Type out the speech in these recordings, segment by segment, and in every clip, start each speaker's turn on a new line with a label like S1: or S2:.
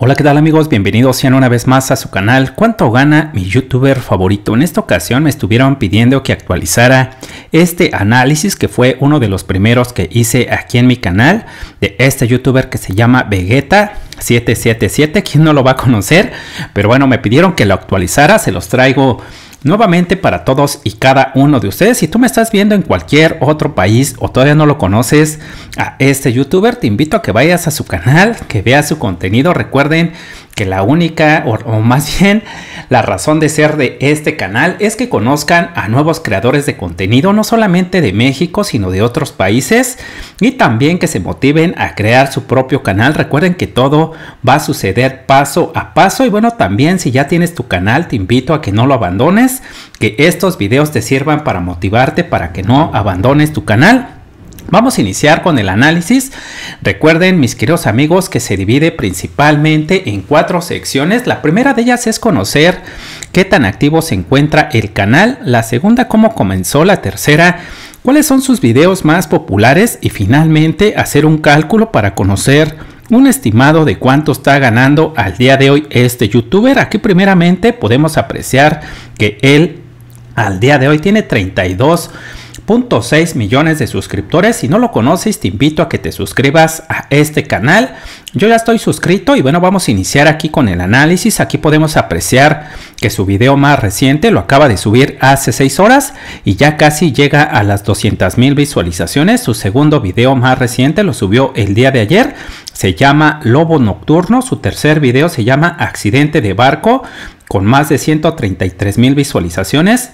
S1: Hola, ¿qué tal amigos? Bienvenidos sean una vez más a su canal ¿Cuánto gana mi youtuber favorito? En esta ocasión me estuvieron pidiendo que actualizara este análisis que fue uno de los primeros que hice aquí en mi canal de este youtuber que se llama Vegeta 777, quien no lo va a conocer, pero bueno, me pidieron que lo actualizara, se los traigo Nuevamente para todos y cada uno de ustedes, si tú me estás viendo en cualquier otro país o todavía no lo conoces a este youtuber, te invito a que vayas a su canal, que veas su contenido. Recuerden que la única, o, más bien, la razón de ser de este canal es que conozcan a nuevos creadores de contenido, no solamente de México, sino de otros países, y también que se motiven a crear su propio canal. Recuerden que todo va a suceder paso a paso. Y bueno, también si ya tienes tu canal, te invito a que no lo abandones, que estos videos te sirvan para motivarte, para que no abandones tu canal. Vamos a iniciar con el análisis. Recuerden, mis queridos amigos, que se divide principalmente en cuatro secciones. La primera de ellas es conocer qué tan activo se encuentra el canal. La segunda, cómo comenzó. La tercera, cuáles son sus videos más populares. Y finalmente, hacer un cálculo para conocer un estimado de cuánto está ganando al día de hoy este youtuber. Aquí primeramente podemos apreciar que él al día de hoy tiene 32 .6 millones de suscriptores. Si no lo conoces, te invito a que te suscribas a este canal. Yo ya estoy suscrito y bueno, vamos a iniciar aquí con el análisis. Aquí podemos apreciar que su video más reciente lo acaba de subir hace 6 horas y ya casi llega a las 200 mil visualizaciones. Su segundo video más reciente lo subió el día de ayer. Se llama Lobo Nocturno. Su tercer video se llama Accidente de Barco con más de 133 mil visualizaciones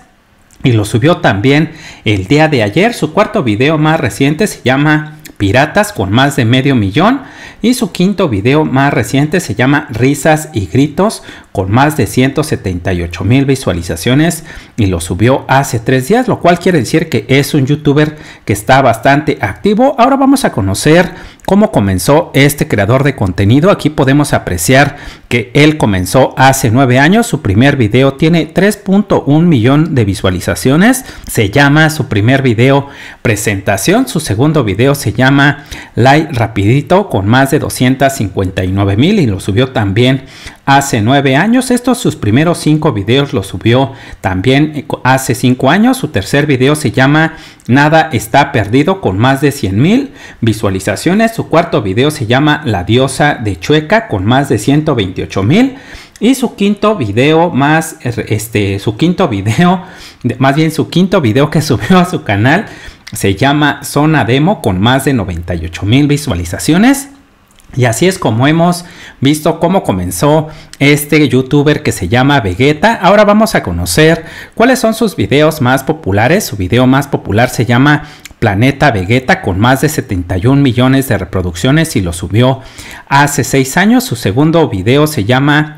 S1: y lo subió también el día de ayer. Su cuarto video más reciente se llama Piratas con más de medio millón y su quinto video más reciente se llama Risas y Gritos con más de 178 mil visualizaciones y lo subió hace tres días, lo cual quiere decir que es un youtuber que está bastante activo. Ahora vamos a conocer cómo comenzó este creador de contenido. Aquí podemos apreciar que él comenzó hace nueve años. Su primer video tiene 3.1 millón de visualizaciones. Se llama su primer video presentación. Su segundo video se llama like Rapidito con más de 259 mil y lo subió también Hace nueve años, estos sus primeros cinco videos los subió. También eh, hace cinco años, su tercer video se llama Nada está perdido con más de 100 mil visualizaciones. Su cuarto video se llama La diosa de Chueca con más de 128 mil. Y su quinto video más, eh, este, su quinto video, más bien su quinto video que subió a su canal se llama Zona Demo con más de 98 mil visualizaciones. Y así es como hemos visto cómo comenzó este youtuber que se llama Vegeta. Ahora vamos a conocer cuáles son sus videos más populares. Su video más popular se llama Planeta Vegeta con más de 71 millones de reproducciones y lo subió hace 6 años. Su segundo video se llama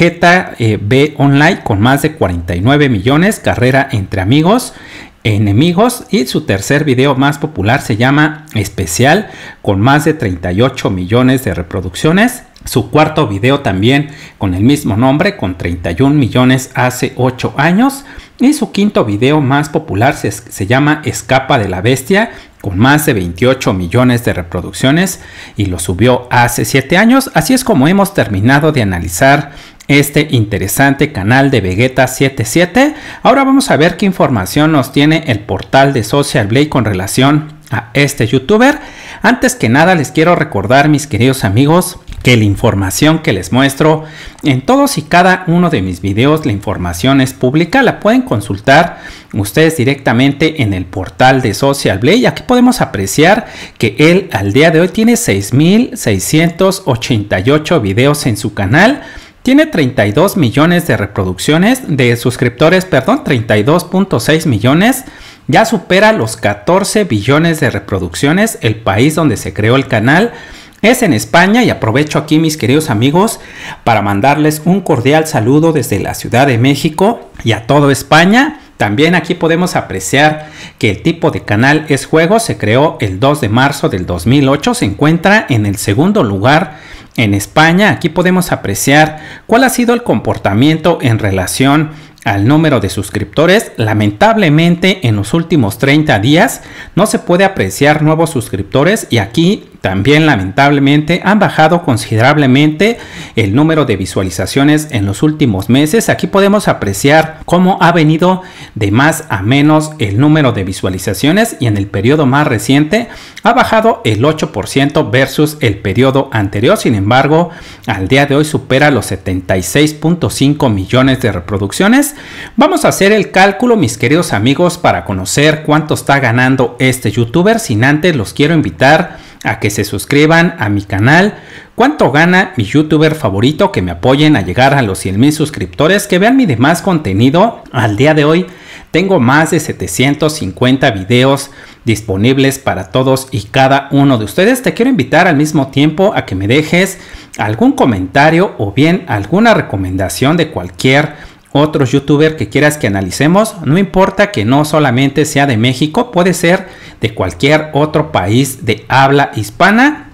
S1: eh, B Online con más de 49 millones, carrera entre amigos enemigos y su tercer video más popular se llama Especial con más de 38 millones de reproducciones. Su cuarto video también con el mismo nombre con 31 millones hace 8 años. Y su quinto video más popular se, llama Escapa de la Bestia con más de 28 millones de reproducciones y lo subió hace 7 años. Así es como hemos terminado de analizar este interesante canal de Vegeta 77. Ahora vamos a ver qué información nos tiene el portal de Social Blade con relación a este youtuber. Antes que nada les quiero recordar mis queridos amigos que la información que les muestro en todos y cada uno de mis videos, la información es pública, la pueden consultar ustedes directamente en el portal de Social Blade. Aquí podemos apreciar que él al día de hoy tiene 6.688 videos en su canal. Tiene 32 millones de reproducciones, de suscriptores, perdón, 32.6 millones. Ya supera los 14 billones de reproducciones el país donde se creó el canal es en España y aprovecho aquí mis queridos amigos para mandarles un cordial saludo desde la Ciudad de México y a toda España. También aquí podemos apreciar que el tipo de canal es juego, se creó el 2 de marzo del 2008, se encuentra en el segundo lugar en España aquí podemos apreciar cuál ha sido el comportamiento en relación al número de suscriptores. Lamentablemente en los últimos 30 días no se puede apreciar nuevos suscriptores y aquí también lamentablemente han bajado considerablemente el número de visualizaciones en los últimos meses. Aquí podemos apreciar cómo ha venido de más a menos el número de visualizaciones y en el periodo más reciente ha bajado el 8% versus el periodo anterior. Sin embargo, al día de hoy supera los 76.5 millones de reproducciones. Vamos a hacer el cálculo, mis queridos amigos, para conocer cuánto está ganando este youtuber. Sin antes los quiero invitar a que se suscriban a mi canal, cuánto gana mi youtuber favorito, que me apoyen a llegar a los 100 mil suscriptores, que vean mi demás contenido. Al día de hoy tengo más de 750 videos disponibles para todos y cada uno de ustedes. Te quiero invitar al mismo tiempo a que me dejes algún comentario o bien alguna recomendación de cualquier otros youtubers que quieras que analicemos, no importa que no solamente sea de México, puede ser de cualquier otro país de habla hispana.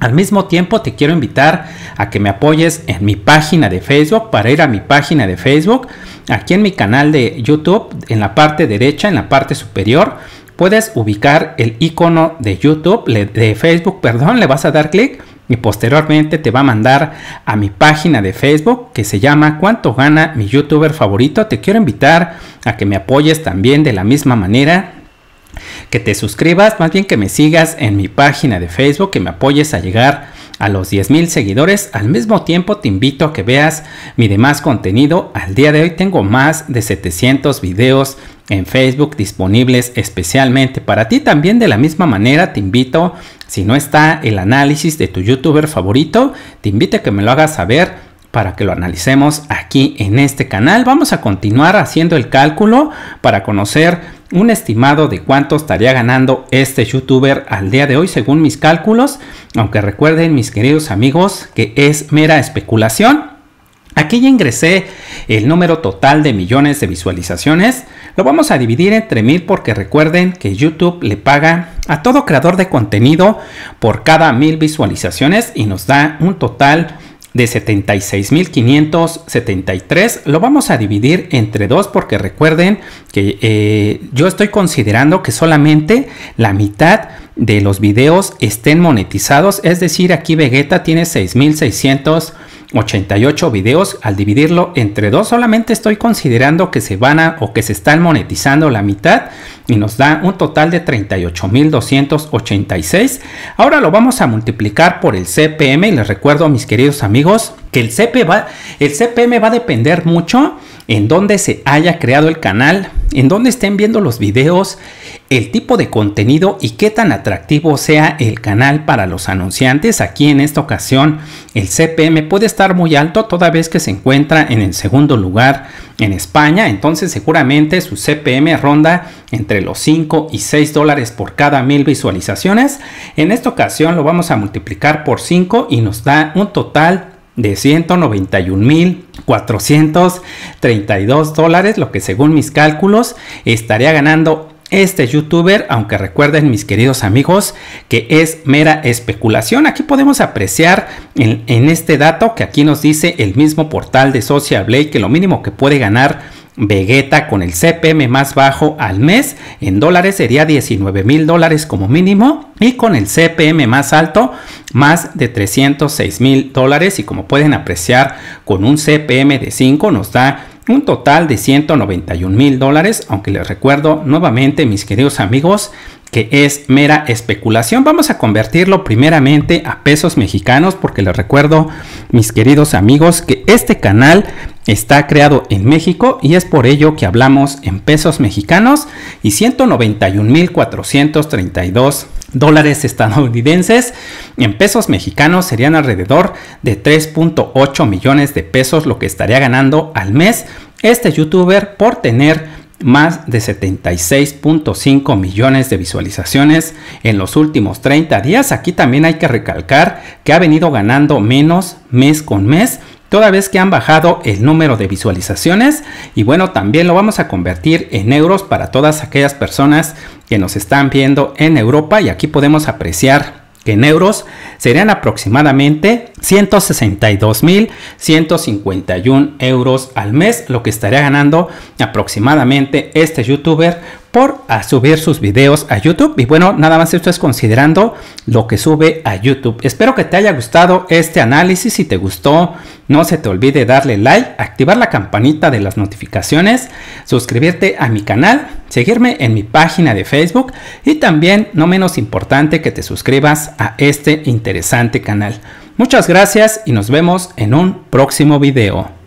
S1: Al mismo tiempo te quiero invitar a que me apoyes en mi página de Facebook para ir a mi página de Facebook, aquí en mi canal de YouTube, en la parte derecha, en la parte superior, puedes ubicar el icono de YouTube, de Facebook, perdón, le vas a dar clic y posteriormente te va a mandar a mi página de Facebook que se llama Cuánto gana mi youtuber favorito. Te quiero invitar a que me apoyes también de la misma manera. Que te suscribas, más bien que me sigas en mi página de Facebook, que me apoyes a llegar a los 10.000 seguidores. Al mismo tiempo te invito a que veas mi demás contenido. Al día de hoy tengo más de 700 videos en Facebook disponibles especialmente para ti. También de la misma manera te invito, si no está el análisis de tu youtuber favorito, te invito a que me lo hagas saber para que lo analicemos aquí en este canal. Vamos a continuar haciendo el cálculo para conocer un estimado de cuánto estaría ganando este youtuber al día de hoy según mis cálculos. Aunque recuerden mis queridos amigos que es mera especulación. Aquí ya ingresé el número total de millones de visualizaciones lo vamos a dividir entre mil porque recuerden que YouTube le paga a todo creador de contenido por cada mil visualizaciones y nos da un total de 76.573 lo vamos a dividir entre dos porque recuerden que eh, yo estoy considerando que solamente la mitad de los videos estén monetizados es decir aquí Vegeta tiene 6600 88 videos, al dividirlo entre dos solamente estoy considerando que se van a o que se están monetizando la mitad y nos da un total de 38.286. Ahora lo vamos a multiplicar por el CPM y les recuerdo mis queridos amigos que el, CP va, el CPM va a depender mucho en dónde se haya creado el canal, en dónde estén viendo los videos, el tipo de contenido y qué tan atractivo sea el canal para los anunciantes. Aquí en esta ocasión el CPM puede estar muy alto toda vez que se encuentra en el segundo lugar en España, entonces seguramente su CPM ronda entre los 5 y 6 dólares por cada mil visualizaciones. En esta ocasión lo vamos a multiplicar por 5 y nos da un total de 191.432 dólares, lo que según mis cálculos estaría ganando este youtuber, aunque recuerden mis queridos amigos que es mera especulación. Aquí podemos apreciar en, este dato que aquí nos dice el mismo portal de Social que lo mínimo que puede ganar Vegeta con el CPM más bajo al mes en dólares sería 19 mil dólares como mínimo y con el CPM más alto más de 306 mil dólares y como pueden apreciar con un CPM de 5 nos da un total de 191 mil dólares aunque les recuerdo nuevamente mis queridos amigos que es mera especulación. Vamos a convertirlo primeramente a pesos mexicanos porque les recuerdo, mis queridos amigos, que este canal está creado en México y es por ello que hablamos en pesos mexicanos y 191.432 dólares estadounidenses. En pesos mexicanos serían alrededor de 3.8 millones de pesos lo que estaría ganando al mes este youtuber por tener más de 76.5 millones de visualizaciones en los últimos 30 días. Aquí también hay que recalcar que ha venido ganando menos mes con mes. Toda vez que han bajado el número de visualizaciones y bueno, también lo vamos a convertir en euros para todas aquellas personas que nos están viendo en Europa y aquí podemos apreciar que en euros serían aproximadamente 162.151 euros al mes, lo que estaría ganando aproximadamente este youtuber por a subir sus videos a YouTube. Y bueno, nada más esto es considerando lo que sube a YouTube. Espero que te haya gustado este análisis. Si te gustó, no se te olvide darle like, activar la campanita de las notificaciones, suscribirte a mi canal, seguirme en mi página de Facebook y también, no menos importante, que te suscribas a este interesante canal. Muchas gracias y nos vemos en un próximo video.